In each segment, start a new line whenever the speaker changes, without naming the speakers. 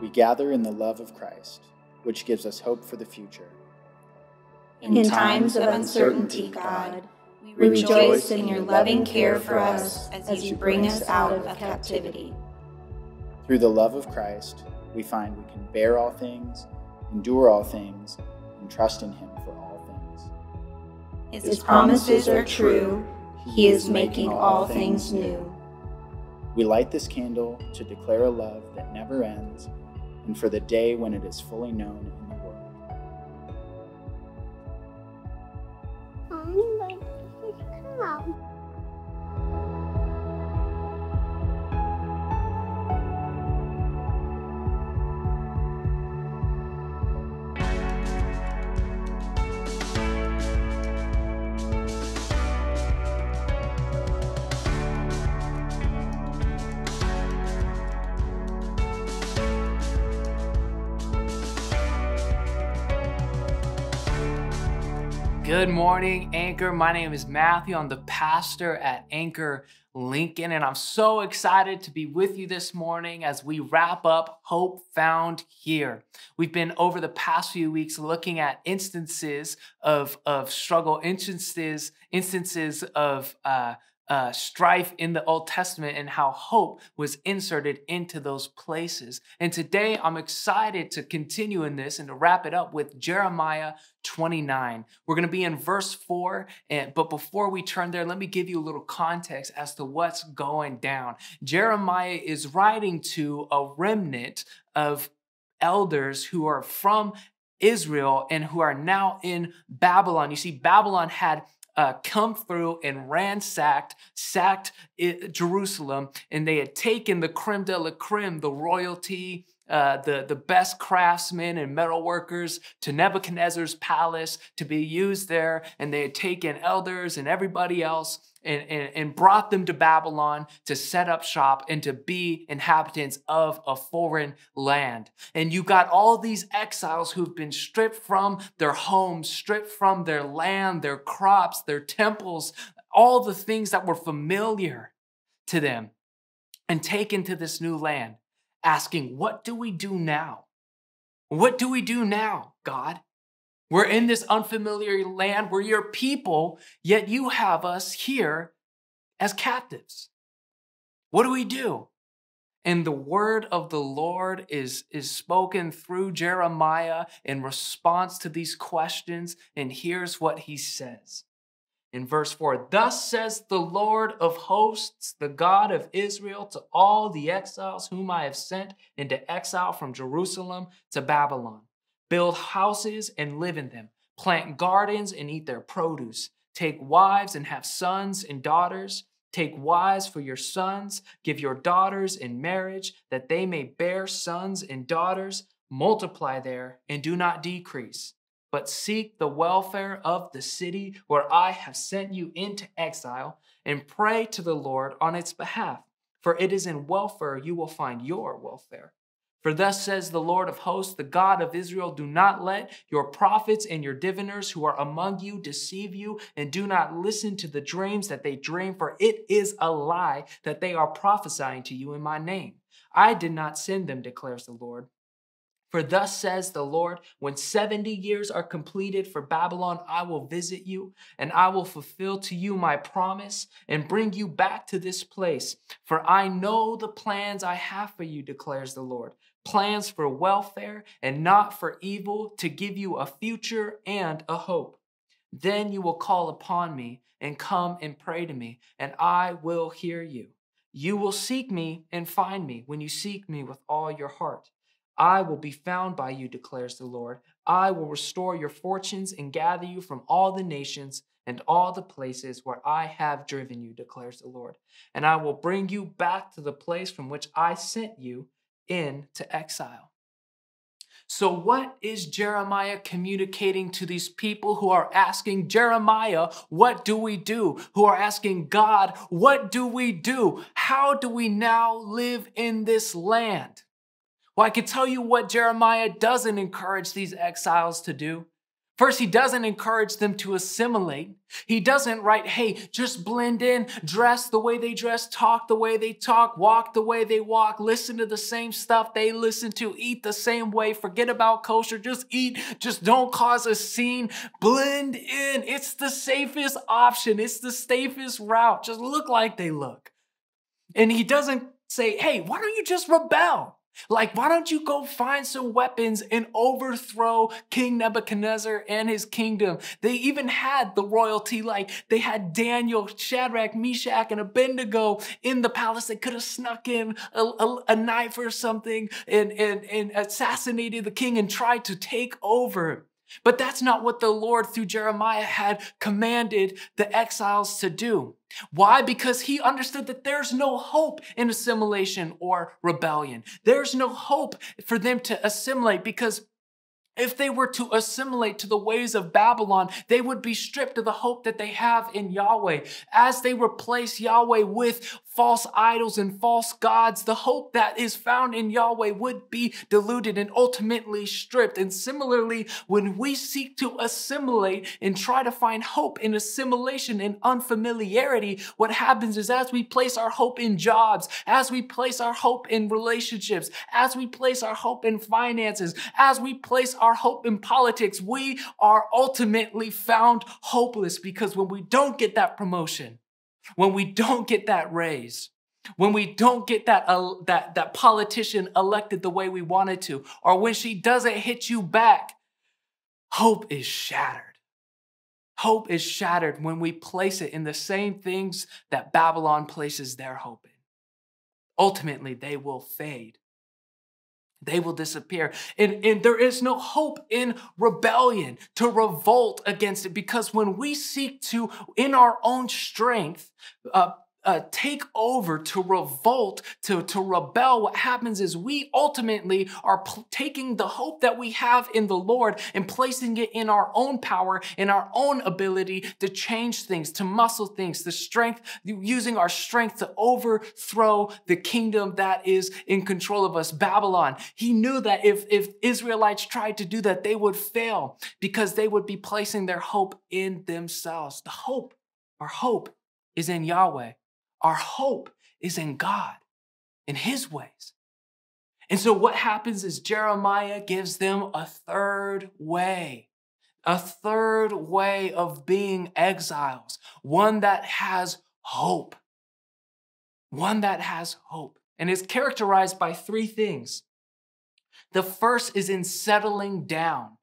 we gather in the love of Christ, which gives us hope for the future.
In, in times of uncertainty, God,
we rejoice in your loving care for us
as you bring us out of captivity.
Through the love of Christ, we find we can bear all things, endure all things, and trust in him for all things.
His, His promises are true. He is making all things new.
We light this candle to declare a love that never ends and for the day when it is fully known in the
world. Mommy, come
Good morning, Anchor. My name is Matthew. I'm the pastor at Anchor Lincoln, and I'm so excited to be with you this morning as we wrap up Hope Found Here. We've been over the past few weeks looking at instances of, of struggle, instances, instances of uh, uh, strife in the Old Testament and how hope was inserted into those places. And today I'm excited to continue in this and to wrap it up with Jeremiah 29. We're going to be in verse 4, and, but before we turn there, let me give you a little context as to what's going down. Jeremiah is writing to a remnant of elders who are from Israel and who are now in Babylon. You see, Babylon had uh, come through and ransacked, sacked eh, Jerusalem, and they had taken the creme de la creme, the royalty uh, the, the best craftsmen and metal workers to Nebuchadnezzar's palace to be used there. And they had taken elders and everybody else and, and, and brought them to Babylon to set up shop and to be inhabitants of a foreign land. And you got all these exiles who've been stripped from their homes, stripped from their land, their crops, their temples, all the things that were familiar to them and taken to this new land asking, What do we do now? What do we do now, God? We're in this unfamiliar land. We're your people, yet you have us here as captives. What do we do? And the word of the Lord is, is spoken through Jeremiah in response to these questions. And here's what he says in verse 4 Thus says the Lord of hosts, the God of Israel, to all the exiles whom I have sent into exile from Jerusalem to Babylon build houses and live in them, plant gardens and eat their produce, take wives and have sons and daughters. Take wives for your sons, give your daughters in marriage, that they may bear sons and daughters. Multiply there and do not decrease but seek the welfare of the city where I have sent you into exile, and pray to the Lord on its behalf, for it is in welfare you will find your welfare. For thus says the Lord of hosts, the God of Israel, do not let your prophets and your diviners who are among you deceive you, and do not listen to the dreams that they dream, for it is a lie that they are prophesying to you in my name. I did not send them, declares the Lord. For thus says the Lord, when 70 years are completed for Babylon, I will visit you, and I will fulfill to you my promise and bring you back to this place. For I know the plans I have for you, declares the Lord plans for welfare and not for evil, to give you a future and a hope. Then you will call upon me and come and pray to me, and I will hear you. You will seek me and find me when you seek me with all your heart. I will be found by you, declares the Lord. I will restore your fortunes and gather you from all the nations and all the places where I have driven you, declares the Lord. And I will bring you back to the place from which I sent you into exile. So, what is Jeremiah communicating to these people who are asking, Jeremiah, what do we do? Who are asking, God, what do we do? How do we now live in this land? Well, I can tell you what Jeremiah doesn't encourage these exiles to do. First, he doesn't encourage them to assimilate. He doesn't write, hey, just blend in, dress the way they dress, talk the way they talk, walk the way they walk, listen to the same stuff they listen to, eat the same way, forget about kosher, just eat, just don't cause a scene. Blend in. It's the safest option, it's the safest route. Just look like they look. And he doesn't say, hey, why don't you just rebel? Like, why don't you go find some weapons and overthrow King Nebuchadnezzar and his kingdom? They even had the royalty, like, they had Daniel, Shadrach, Meshach, and Abednego in the palace. They could have snuck in a, a, a knife or something and, and, and assassinated the king and tried to take over. But that's not what the Lord, through Jeremiah, had commanded the exiles to do. Why? Because he understood that there's no hope in assimilation or rebellion. There's no hope for them to assimilate because if they were to assimilate to the ways of Babylon, they would be stripped of the hope that they have in Yahweh. As they replace Yahweh with false idols and false gods, the hope that is found in Yahweh would be diluted and ultimately stripped. And similarly, when we seek to assimilate and try to find hope in assimilation and unfamiliarity, what happens is as we place our hope in jobs, as we place our hope in relationships, as we place our hope in finances, as we place our hope in politics, we are ultimately found hopeless because when we don't get that promotion, when we don't get that raise, when we don't get that, uh, that, that politician elected the way we wanted to, or when she doesn't hit you back, hope is shattered. Hope is shattered when we place it in the same things that Babylon places their hope in. Ultimately, they will fade they will disappear. And, and there is no hope in rebellion, to revolt against it, because when we seek to, in our own strength, uh, uh, take over, to revolt, to, to rebel, what happens is we ultimately are pl- taking the hope that we have in the Lord and placing it in our own power, in our own ability to change things, to muscle things, the strength, using our strength to overthrow the kingdom that is in control of us, Babylon. He knew that if, if Israelites tried to do that, they would fail because they would be placing their hope in themselves. The hope, our hope is in Yahweh. Our hope is in God, in His ways. And so what happens is Jeremiah gives them a third way, a third way of being exiles, one that has hope. One that has hope. And is characterized by three things. The first is in settling down.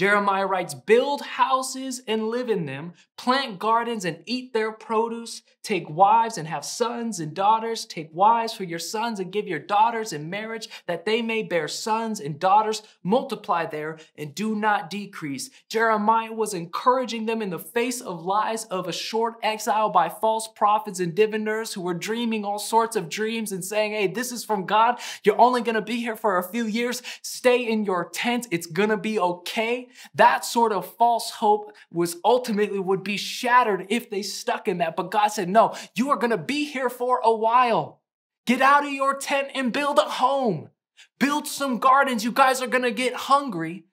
Jeremiah writes, Build houses and live in them, plant gardens and eat their produce, take wives and have sons and daughters, take wives for your sons and give your daughters in marriage, that they may bear sons and daughters, multiply there and do not decrease. Jeremiah was encouraging them in the face of lies of a short exile by false prophets and diviners who were dreaming all sorts of dreams and saying, Hey, this is from God. You're only going to be here for a few years. Stay in your tent. It's going to be okay that sort of false hope was ultimately would be shattered if they stuck in that. But God said, no, you are going to be here for a while. Get out of your tent and build a home. Build some gardens. You guys are going to get hungry.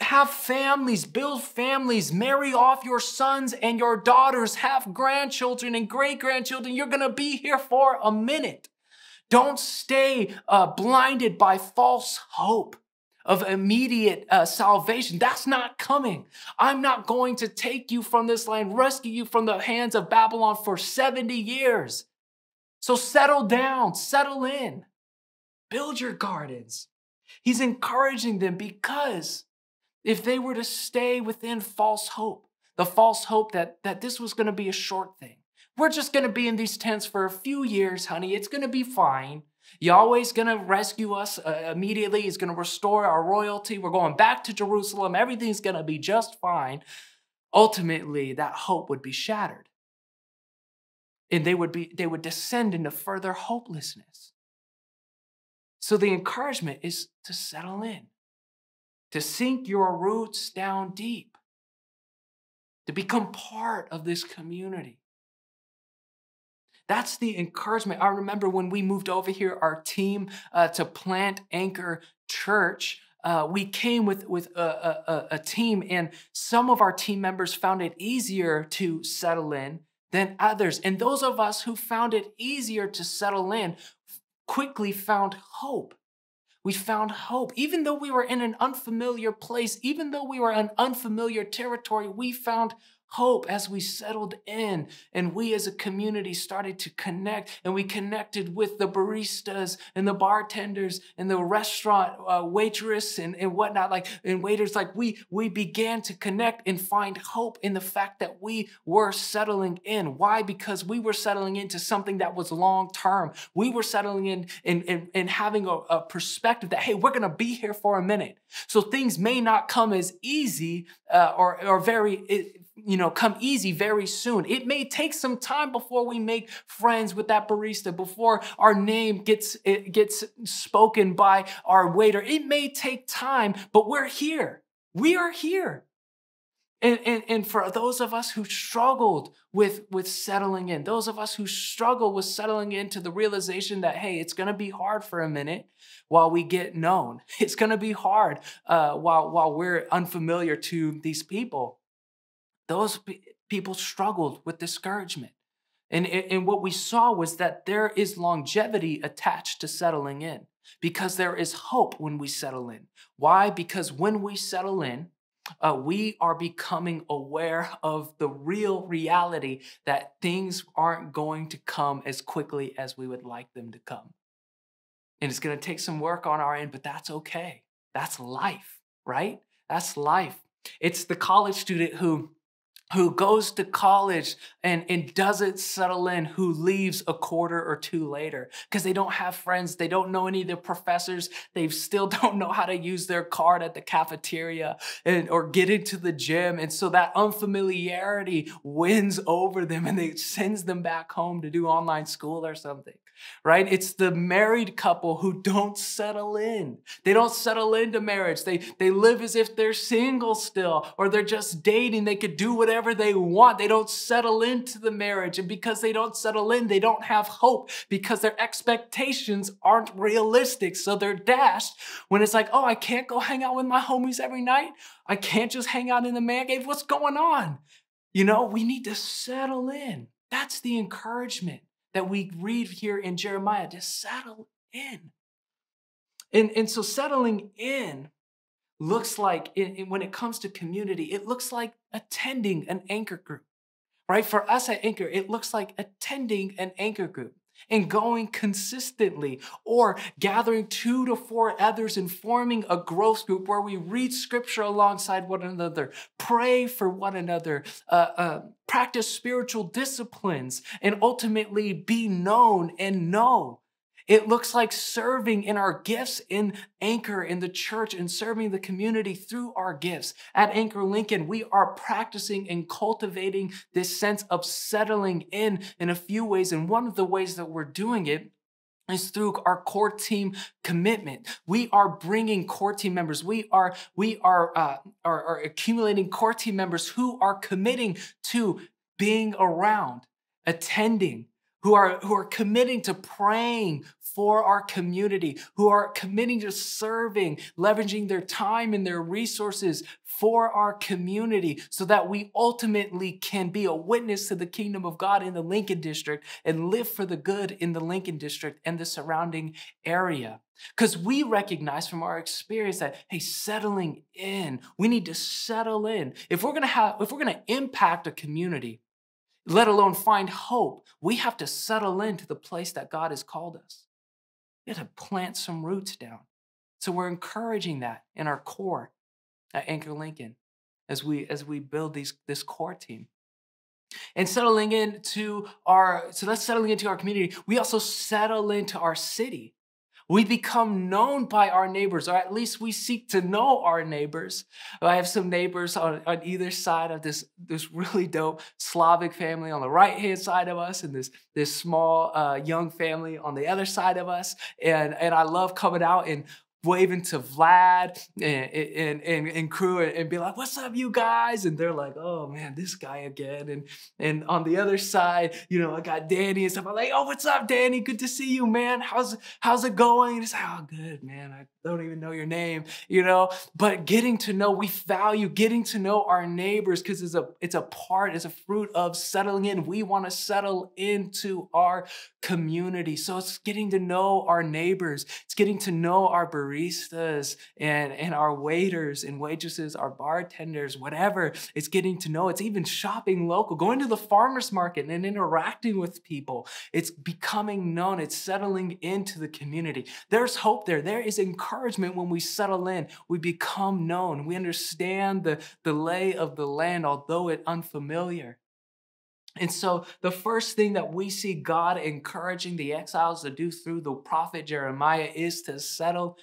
Have families, build families, marry off your sons and your daughters, have grandchildren and great grandchildren. You're going to be here for a minute. Don't stay uh, blinded by false hope of immediate uh, salvation. That's not coming. I'm not going to take you from this land, rescue you from the hands of Babylon for 70 years. So settle down, settle in, build your gardens. He's encouraging them because if they were to stay within false hope, the false hope that, that this was going to be a short thing, we're just going to be in these tents for a few years, honey, it's going to be fine. Yahweh's going to rescue us uh, immediately. He's going to restore our royalty. We're going back to Jerusalem. Everything's going to be just fine. Ultimately, that hope would be shattered. And they would, be, they would descend into further hopelessness. So the encouragement is to settle in, to sink your roots down deep, to become part of this community that's the encouragement. I remember when we moved over here, our team uh, to Plant Anchor Church. Uh, we came with with a, a, a team, and some of our team members found it easier to settle in than others. And those of us who found it easier to settle in quickly found hope. We found hope. Even though we were in an unfamiliar place, even though we were in unfamiliar territory, we found hope as we settled in and we as a community started to connect and we connected with the baristas and the bartenders and the restaurant uh, waitress and, and whatnot, like, and waiters, like we, we began to connect and find hope in the fact that we were settling in. Why? Because we were settling into something that was long term. We were settling in and, and, and having a, a perspective that, hey, we're going to be here for a minute. So things may not come as easy uh, or, or very you know, come easy very soon. It may take some time before we make friends with that barista, before our name gets gets spoken by our waiter. It may take time, but we're here. We are here. And, and, and for those of us who struggled with, with settling in, those of us who struggle with settling into the realization that, hey, it's going to be hard for a minute while we get known. It's going to be hard uh, while, while we're unfamiliar to these people those pe- people struggled with discouragement. And, and what we saw was that there is longevity attached to settling in because there is hope when we settle in. Why? Because when we settle in, uh, we are becoming aware of the real reality that things aren't going to come as quickly as we would like them to come. And it's going to take some work on our end, but that's okay. That's life, right? That's life. It's the college student who who goes to college and, and doesn't settle in, who leaves a quarter or two later because they don't have friends, they don't know any of their professors, they still don't know how to use their card at the cafeteria and, or get into the gym. And so that unfamiliarity wins over them and it sends them back home to do online school or something right? It's the married couple who don't settle in. They don't settle into marriage. They, they live as if they're single still or they're just dating. They could do whatever whatever they want. They don't settle into the marriage. And because they don't settle in, they don't have hope because their expectations aren't realistic. So they're dashed when it's like, oh, I can't go hang out with my homies every night. I can't just hang out in the man cave. What's going on? You know, we need to settle in. That's the encouragement that we read here in Jeremiah. to settle in. And, and so settling in looks like when it comes to community, it looks like attending an anchor group, right? For us at Anchor, it looks like attending an anchor group and going consistently or gathering two to four others and forming a growth group where we read scripture alongside one another pray for one another uh, uh, practice spiritual disciplines and ultimately be known and know it looks like serving in our gifts in Anchor, in the church, and serving the community through our gifts. At Anchor Lincoln, we are practicing and cultivating this sense of settling in in a few ways. And one of the ways that we're doing it is through our core team commitment. We are bringing core team members. We are we are uh, are, are accumulating core team members who are committing to being around, attending, who are, who are committing to praying for our community, who are committing to serving, leveraging their time and their resources for our community so that we ultimately can be a witness to the kingdom of God in the Lincoln District and live for the good in the Lincoln District and the surrounding area. Because we recognize from our experience that, hey, settling in, we need to settle in. If we're gonna have, if we're gonna impact a community, let alone find hope, we have to settle into the place that God has called us. We have to plant some roots down. So we're encouraging that in our core at Anchor Lincoln as we as we build these this core team. And settling into our so that's settling into our community. We also settle into our city. We become known by our neighbors, or at least we seek to know our neighbors. I have some neighbors on, on either side of this, this really dope Slavic family on the right hand side of us, and this, this small uh, young family on the other side of us. And, and I love coming out and waving to Vlad and, and, and, and crew and be like, what's up, you guys? And they're like, oh man, this guy again. And, and on the other side, you know, I got Danny and stuff. I'm like, oh, what's up, Danny? Good to see you, man. How's, how's it going? And it's like, oh, good, man. I don't even know your name, you know, but getting to know, we value getting to know our neighbors because it's a, it's a part, it's a fruit of settling in. We want to settle into our community. So it's getting to know our neighbors. It's getting to know our baristas and, and our waiters and waitresses, our bartenders, whatever. It's getting to know. It's even shopping local, going to the farmer's market and interacting with people. It's becoming known. It's settling into the community. There's hope there. There is encouragement when we settle in. We become known. We understand the, the lay of the land, although it unfamiliar. And so, the first thing that we see God encouraging the exiles to do through the prophet Jeremiah is to settle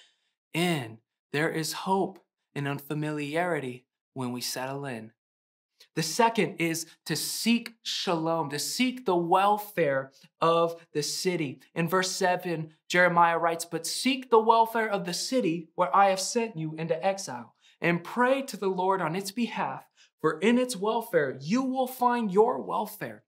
in. There is hope in unfamiliarity when we settle in. The second is to seek shalom, to seek the welfare of the city. In verse 7, Jeremiah writes, But seek the welfare of the city where I have sent you into exile, and pray to the Lord on its behalf, for in its welfare you will find your welfare.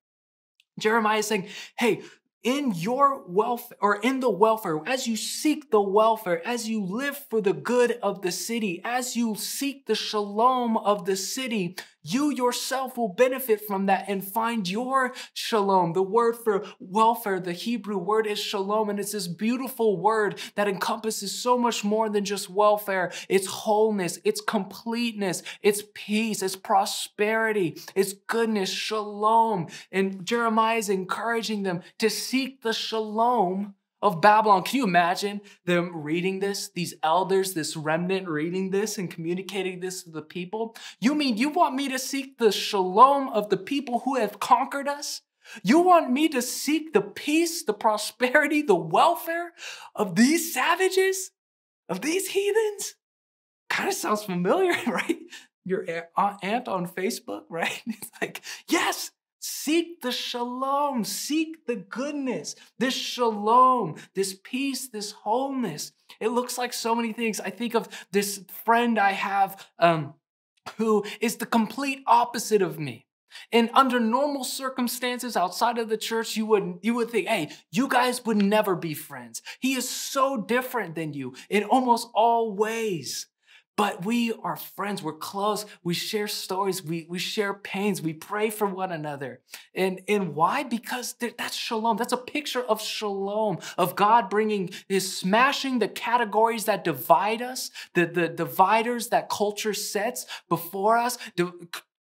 Jeremiah is saying, Hey, in your welfare or in the welfare, as you seek the welfare, as you live for the good of the city, as you seek the shalom of the city, you yourself will benefit from that and find your shalom. The word for welfare, the Hebrew word is shalom, and it's this beautiful word that encompasses so much more than just welfare. It's wholeness, it's completeness, it's peace, it's prosperity, it's goodness, shalom. And Jeremiah is encouraging them to seek the shalom of Babylon. Can you imagine them reading this? These elders, this remnant reading this and communicating this to the people? You mean you want me to seek the shalom of the people who have conquered us? You want me to seek the peace, the prosperity, the welfare of these savages, of these heathens? Kind of sounds familiar, right? Your aunt on Facebook, right? It's like, yes, Seek the shalom, seek the goodness, this shalom, this peace, this wholeness. It looks like so many things. I think of this friend I have um, who is the complete opposite of me. And under normal circumstances outside of the church, you would you would think, hey, you guys would never be friends. He is so different than you in almost all ways. But we are friends. We're close. We share stories. We, we share pains. We pray for one another. And, and why? Because that's shalom. That's a picture of shalom, of God bringing, is smashing the categories that divide us, the, the dividers that culture sets before us, de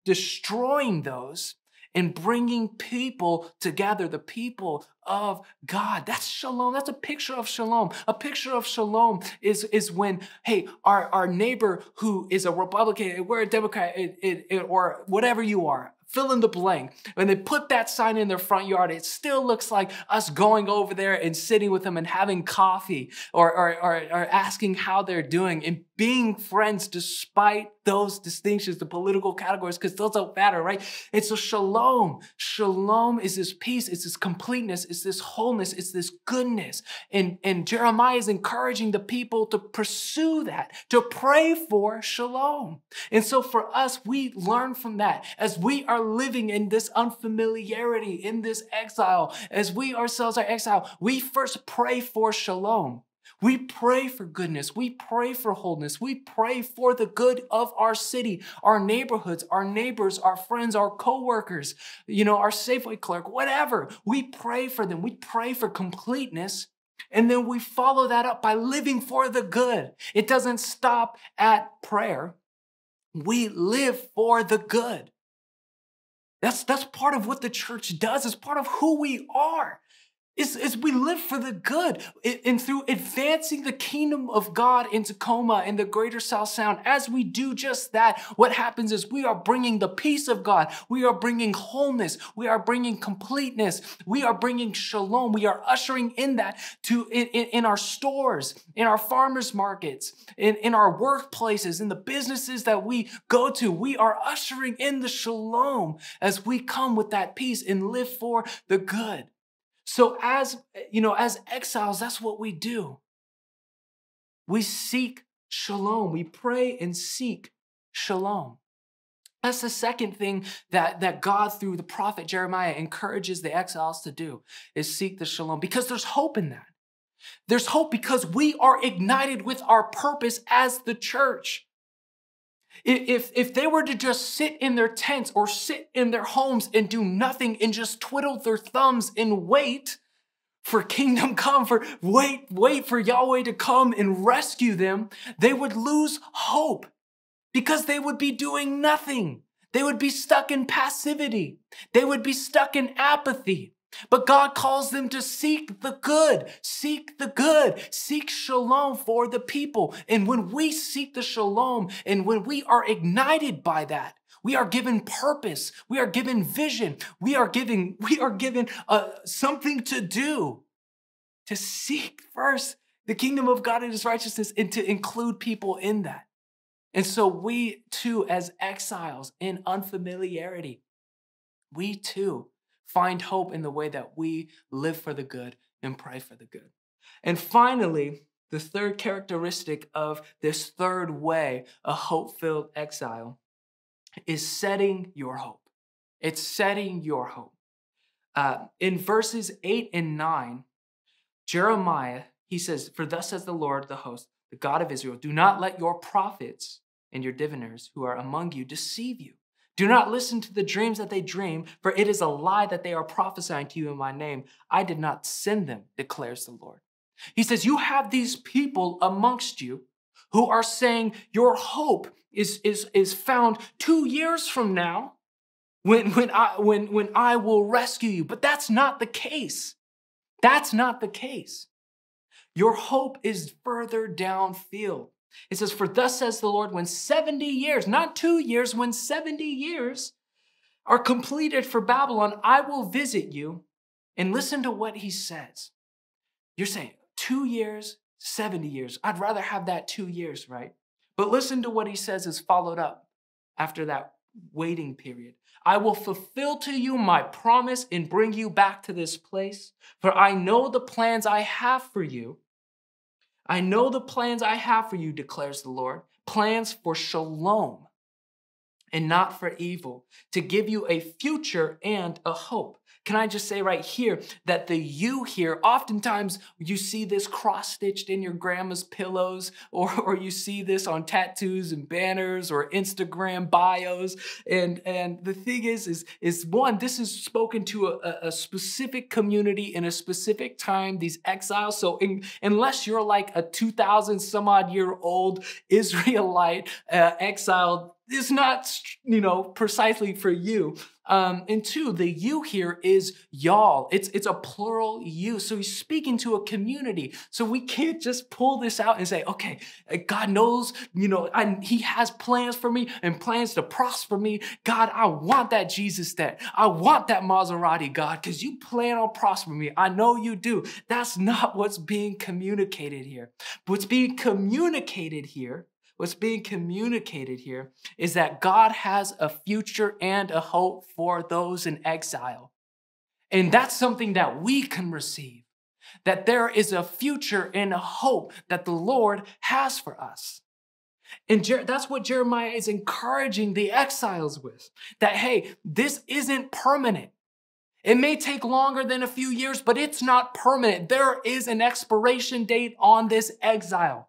destroying those and bringing people together, the people of God. That's shalom. That's a picture of shalom. A picture of shalom is, is when, hey, our, our neighbor who is a Republican, we're a Democrat, it, it, it, or whatever you are, fill in the blank. When they put that sign in their front yard, it still looks like us going over there and sitting with them and having coffee or, or, or, or asking how they're doing and being friends despite those distinctions, the political categories, because those don't matter, right? And so shalom, shalom is this peace, it's this completeness, it's this wholeness, it's this goodness. And, and Jeremiah is encouraging the people to pursue that, to pray for shalom. And so for us, we learn from that as we are living in this unfamiliarity, in this exile, as we ourselves are exiled, we first pray for shalom we pray for goodness. We pray for wholeness. We pray for the good of our city, our neighborhoods, our neighbors, our friends, our coworkers, you know, our Safeway clerk, whatever. We pray for them. We pray for completeness. And then we follow that up by living for the good. It doesn't stop at prayer. We live for the good. That's, that's part of what the church does. It's part of who we are is, is we live for the good and through advancing the kingdom of God in Tacoma and the greater South Sound. As we do just that, what happens is we are bringing the peace of God. We are bringing wholeness. We are bringing completeness. We are bringing shalom. We are ushering in that to in, in our stores, in our farmers markets, in, in our workplaces, in the businesses that we go to. We are ushering in the shalom as we come with that peace and live for the good. So as eh, you know, as exiles, that's what we do. We seek shalom. We pray and seek shalom. That's the second thing that, that God, through the prophet Jeremiah, encourages the exiles to do is seek the shalom because there's hope in that. There's hope because we are ignited with our purpose as the church. If, if they were to just sit in their tents or sit in their homes and do nothing and just twiddle their thumbs and wait for kingdom come, for wait, wait for Yahweh to come and rescue them, they would lose hope because they would be doing nothing. They would be stuck in passivity. They would be stuck in apathy. But God calls them to seek the good, seek the good, seek shalom for the people. And when we seek the shalom and when we are ignited by that, we are given purpose, we are given vision, we are given we are given uh, something to do to seek first the kingdom of God and his righteousness and to include people in that. And so we too as exiles in unfamiliarity, we too find hope in the way that we live for the good and pray for the good. And finally, the third characteristic of this third way, a hope filled exile, is setting your hope. It's setting your hope. Uh, in verses 8 and 9, Jeremiah, he says, For thus says the Lord, the host, the God of Israel, do not let your prophets and your diviners who are among you deceive you do not listen to the dreams that they dream, for it is a lie that they are prophesying to you in my name. I did not send them, declares the Lord. He says, You have these people amongst you who are saying your hope is, is, is found two years from now when, when, I, when, when I will rescue you. But that's not the case. That's not the case. Your hope is further downfield. It says, For thus says the Lord, when 70 years, not two years, when 70 years are completed for Babylon, I will visit you. And listen to what he says. You're saying, two years, 70 years. I'd rather have that two years, right? But listen to what he says is followed up after that waiting period. I will fulfill to you my promise and bring you back to this place, for I know the plans I have for you I know the plans I have for you, declares the Lord plans for shalom and not for evil, to give you a future and a hope. Can I just say right here that the you here, oftentimes you see this cross stitched in your grandma's pillows, or, or you see this on tattoos and banners or Instagram bios. And, and the thing is, is, is one, this is spoken to a, a specific community in a specific time, these exiles. So in, unless you're like a 2,000 some odd year old Israelite uh, exiled is not, you know, precisely for you. Um, and two, the you here is y'all. It's it's a plural you. So he's speaking to a community. So we can't just pull this out and say, okay, uh, God knows, you know, I, He has plans for me and plans to prosper me. God, I want that Jesus that I want that Maserati, God, because you plan on prospering me. I know you do. That's not what's being communicated here. What's being communicated here what's being communicated here is that God has a future and a hope for those in exile. And that's something that we can receive, that there is a future and a hope that the Lord has for us. And Jer- that's what Jeremiah is encouraging the exiles with that, hey, this isn't permanent. It may take longer than a few years, but it's not permanent. There is an expiration date on this exile.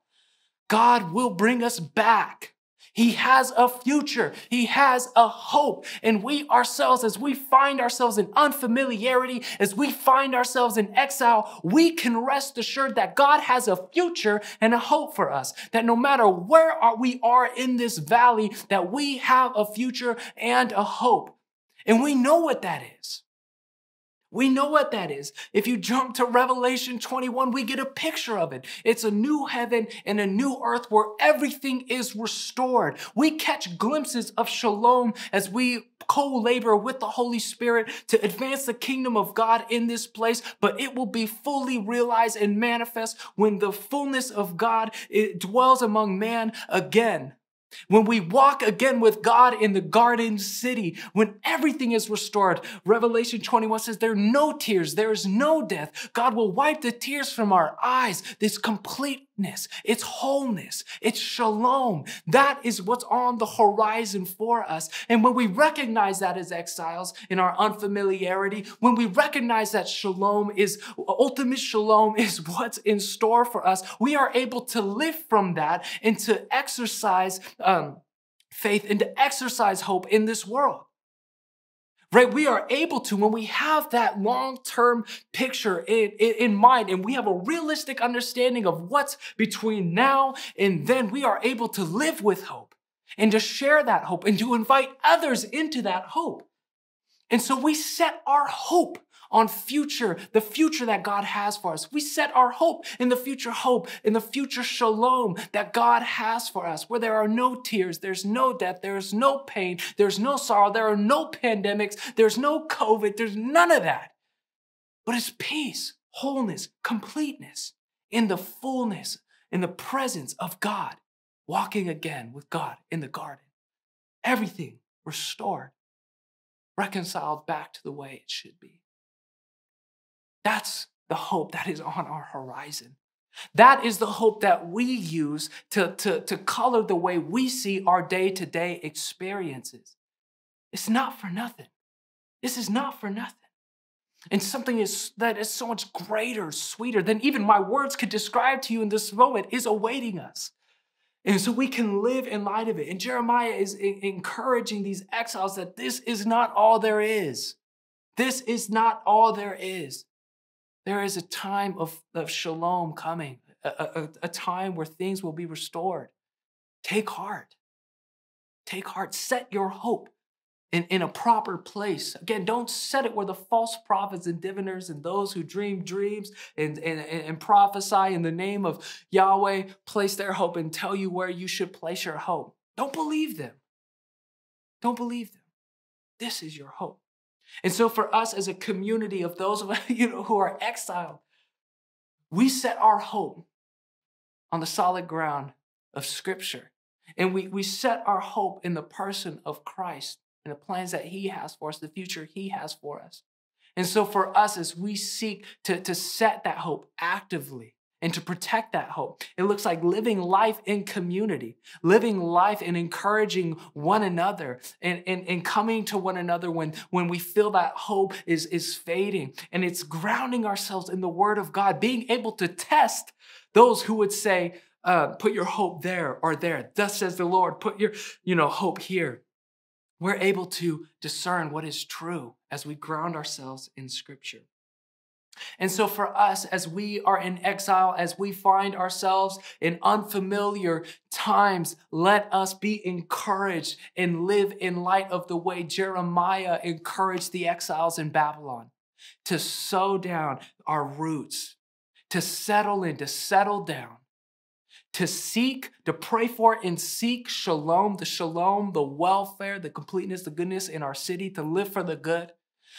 God will bring us back. He has a future. He has a hope. And we ourselves, as we find ourselves in unfamiliarity, as we find ourselves in exile, we can rest assured that God has a future and a hope for us. That no matter where we are in this valley, that we have a future and a hope. And we know what that is. We know what that is. If you jump to Revelation 21, we get a picture of it. It's a new heaven and a new earth where everything is restored. We catch glimpses of shalom as we co labor with the Holy Spirit to advance the kingdom of God in this place, but it will be fully realized and manifest when the fullness of God dwells among man again. When we walk again with God in the garden city, when everything is restored, Revelation 21 says there are no tears, there is no death. God will wipe the tears from our eyes. This complete it's wholeness, it's shalom. That is what's on the horizon for us. And when we recognize that as exiles in our unfamiliarity, when we recognize that shalom is ultimate shalom is what's in store for us, we are able to live from that and to exercise um, faith and to exercise hope in this world right? We are able to when we have that long term picture in, in, in, mind and we have a realistic understanding of what's between now and then, we are able to live with hope and to share that hope and to invite others into that hope. And so we set our hope on future, the future that God has for us. We set our hope in the future hope, in the future shalom that God has for us, where there are no tears, there's no death, there's no pain, there's no sorrow, there are no pandemics, there's no COVID, there's none of that. But it's peace, wholeness, completeness in the fullness, in the presence of God, walking again with God in the garden. Everything restored reconciled back to the way it should be. That's the hope that is on our horizon. That is the hope that we use to, to, to color the way we see our day to day experiences. It's not for nothing. This is not for nothing. And something is, that is so much greater, sweeter than even my words could describe to you in this moment is awaiting us. And so we can live in light of it. And Jeremiah is encouraging these exiles that this is not all there is. This is not all there is. There is a time of, of shalom coming, a, a, a time where things will be restored. Take heart. Take heart. Set your hope in, in a proper place. Again, don't set it where the false prophets and diviners and those who dream dreams and, and, and prophesy in the name of Yahweh place their hope and tell you where you should place your hope. Don't believe them. Don't believe them. This is your hope. And so for us as a community of those of you know who are exiled, we set our hope on the solid ground of scripture. And we, we set our hope in the person of Christ and the plans that he has for us, the future he has for us. And so for us, as we seek to, to set that hope actively, and to protect that hope. It looks like living life in community, living life and encouraging one another and, and, and coming to one another when, when we feel that hope is, is fading. And it's grounding ourselves in the Word of God, being able to test those who would say, uh, put your hope there or there. Thus says the Lord, put your you know, hope here. We're able to discern what is true as we ground ourselves in Scripture. And so, for us, as we are in exile, as we find ourselves in unfamiliar times, let us be encouraged and live in light of the way Jeremiah encouraged the exiles in Babylon to sow down our roots, to settle in, to settle down, to seek, to pray for and seek shalom, the shalom, the welfare, the completeness, the goodness in our city, to live for the good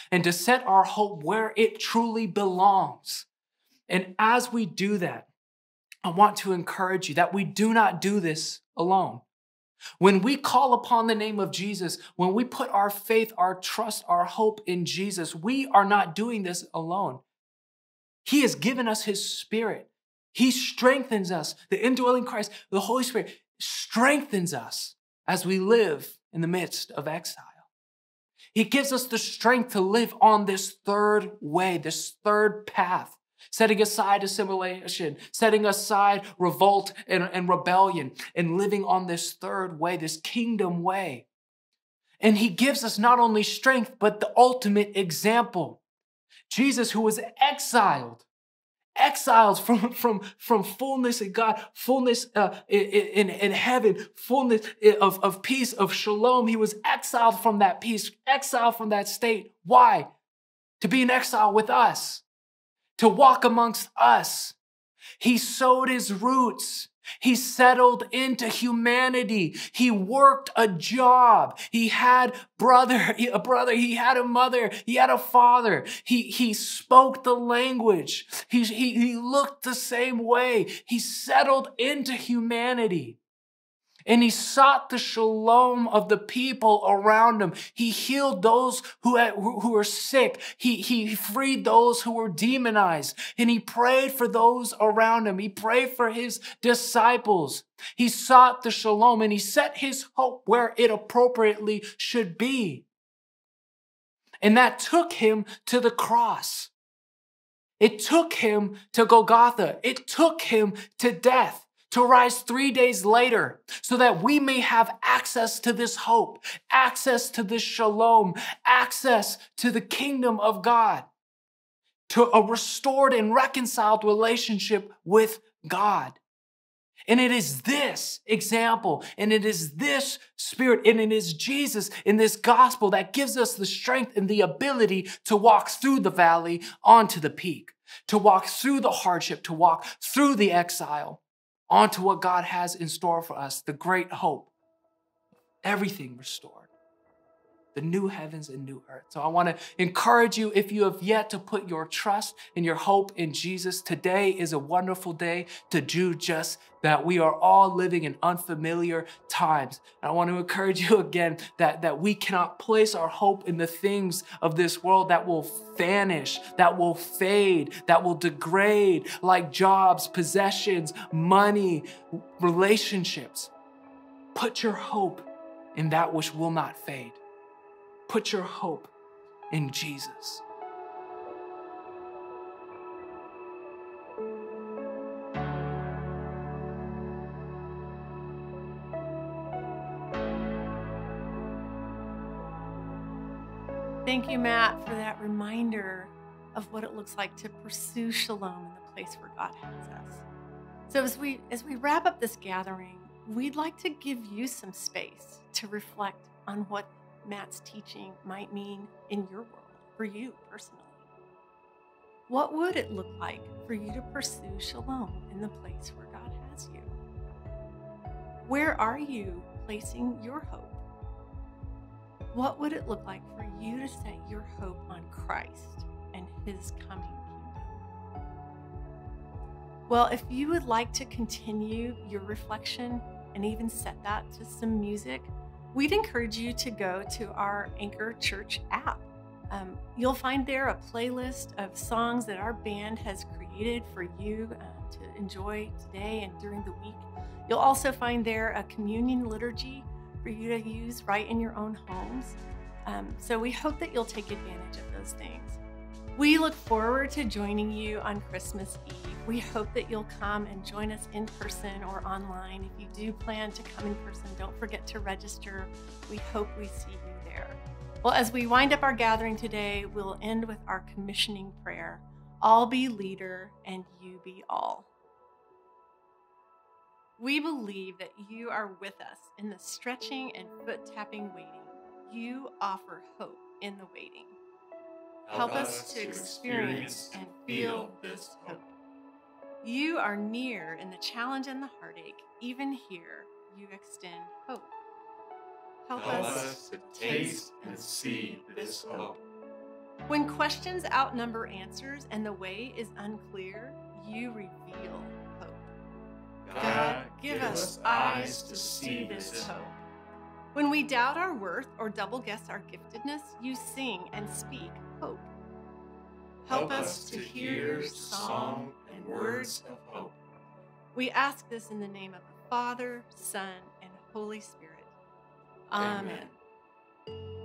and to set our hope where it truly belongs. And as we do that, I want to encourage you that we do not do this alone. When we call upon the name of Jesus, when we put our faith, our trust, our hope in Jesus, we are not doing this alone. He has given us His Spirit. He strengthens us. The indwelling Christ, the Holy Spirit, strengthens us as we live in the midst of exile. He gives us the strength to live on this third way, this third path, setting aside assimilation, setting aside revolt and, and rebellion, and living on this third way, this kingdom way. And he gives us not only strength, but the ultimate example. Jesus, who was exiled, exiles from, from, from fullness in God, fullness uh, in, in, in, heaven, fullness eh, of, of peace, of shalom. He was exiled from that peace, exiled from that state. Why? To be an exile with us, to walk amongst us. He sowed his roots he settled into humanity. He worked a job. He had brother, a brother. He had a mother. He had a father. He, he spoke the language. He, he, he looked the same way. He settled into humanity. And he sought the shalom of the people around him. He healed those who, had, who were sick. He, he freed those who were demonized. And he prayed for those around him. He prayed for his disciples. He sought the shalom and he set his hope where it appropriately should be. And that took him to the cross. It took him to Golgotha. It took him to death to rise three days later so that we may have access to this hope, access to this shalom, access to the kingdom of God, to a restored and reconciled relationship with God. And it is this example, and it is this spirit, and it is Jesus in this gospel that gives us the strength and the ability to walk through the valley onto the peak, to walk through the hardship, to walk through the exile, onto what God has in store for us, the great hope, everything restored the new heavens and new earth. So I want to encourage you if you have yet to put your trust and your hope in Jesus, today is a wonderful day to do just that. We are all living in unfamiliar times. And I want to encourage you again that, that we cannot place our hope in the things of this world that will vanish, that will fade, that will degrade, like jobs, possessions, money, relationships. Put your hope in that which will not fade Put your hope in Jesus.
Thank you, Matt, for that reminder of what it looks like to pursue shalom in the place where God has us. So as we as we wrap up this gathering, we'd like to give you some space to reflect on what Matt's teaching might mean in your world for you personally. What would it look like for you to pursue shalom in the place where God has you? Where are you placing your hope? What would it look like for you to set your hope on Christ and his coming kingdom? Well, if you would like to continue your reflection and even set that to some music, we'd encourage you to go to our Anchor Church app. Um, you'll find there a playlist of songs that our band has created for you uh, to enjoy today and during the week. You'll also find there a communion liturgy for you to use right in your own homes. Um, so we hope that you'll take advantage of those things. We look forward to joining you on Christmas Eve. We hope that you'll come and join us in person or online. If you do plan to come in person, don't forget to register. We hope we see you there. Well, as we wind up our gathering today, we'll end with our commissioning prayer I'll be leader and you be all. We believe that you are with us in the stretching and foot tapping waiting. You offer hope in the waiting. Help us to experience and feel this hope. You are near in the challenge and the heartache. Even here, you extend hope. Help, Help us to taste
and see this hope.
When questions outnumber answers and the way is unclear, you reveal hope. God, God give, give us eyes to see this hope. When we doubt our worth or double guess our giftedness, you sing and speak hope.
Help us to hear song and words of hope.
We ask this in the name of the Father, Son, and Holy Spirit.
Amen. Amen.